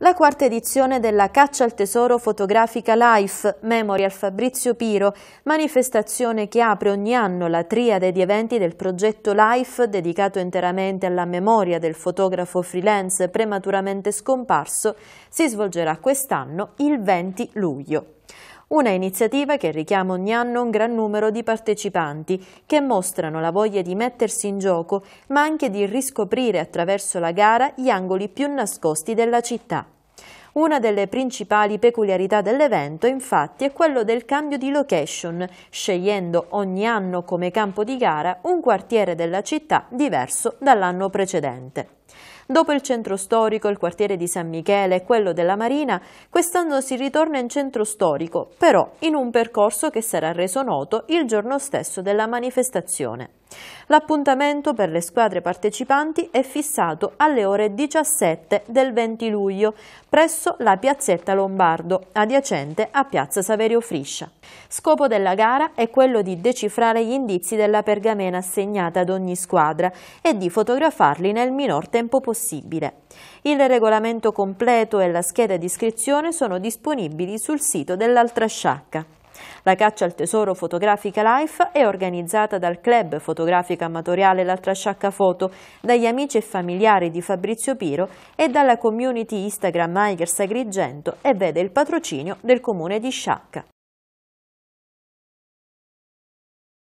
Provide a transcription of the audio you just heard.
La quarta edizione della Caccia al Tesoro Fotografica Life, Memorial Fabrizio Piro, manifestazione che apre ogni anno la triade di eventi del progetto Life dedicato interamente alla memoria del fotografo freelance prematuramente scomparso, si svolgerà quest'anno il 20 luglio. Una iniziativa che richiama ogni anno un gran numero di partecipanti che mostrano la voglia di mettersi in gioco ma anche di riscoprire attraverso la gara gli angoli più nascosti della città. Una delle principali peculiarità dell'evento infatti è quello del cambio di location, scegliendo ogni anno come campo di gara un quartiere della città diverso dall'anno precedente. Dopo il centro storico, il quartiere di San Michele e quello della Marina, quest'anno si ritorna in centro storico, però in un percorso che sarà reso noto il giorno stesso della manifestazione. L'appuntamento per le squadre partecipanti è fissato alle ore 17 del 20 luglio presso la piazzetta Lombardo, adiacente a piazza Saverio Friscia. Scopo della gara è quello di decifrare gli indizi della pergamena assegnata ad ogni squadra e di fotografarli nel minor tempo possibile possibile. Il regolamento completo e la scheda di iscrizione sono disponibili sul sito dell'Altra Sciacca. La caccia al tesoro fotografica Life è organizzata dal club fotografico amatoriale La Trasciacca Foto, dagli amici e familiari di Fabrizio Piro e dalla community Instagram Maiger Sagrigento e vede il patrocinio del comune di Sciacca.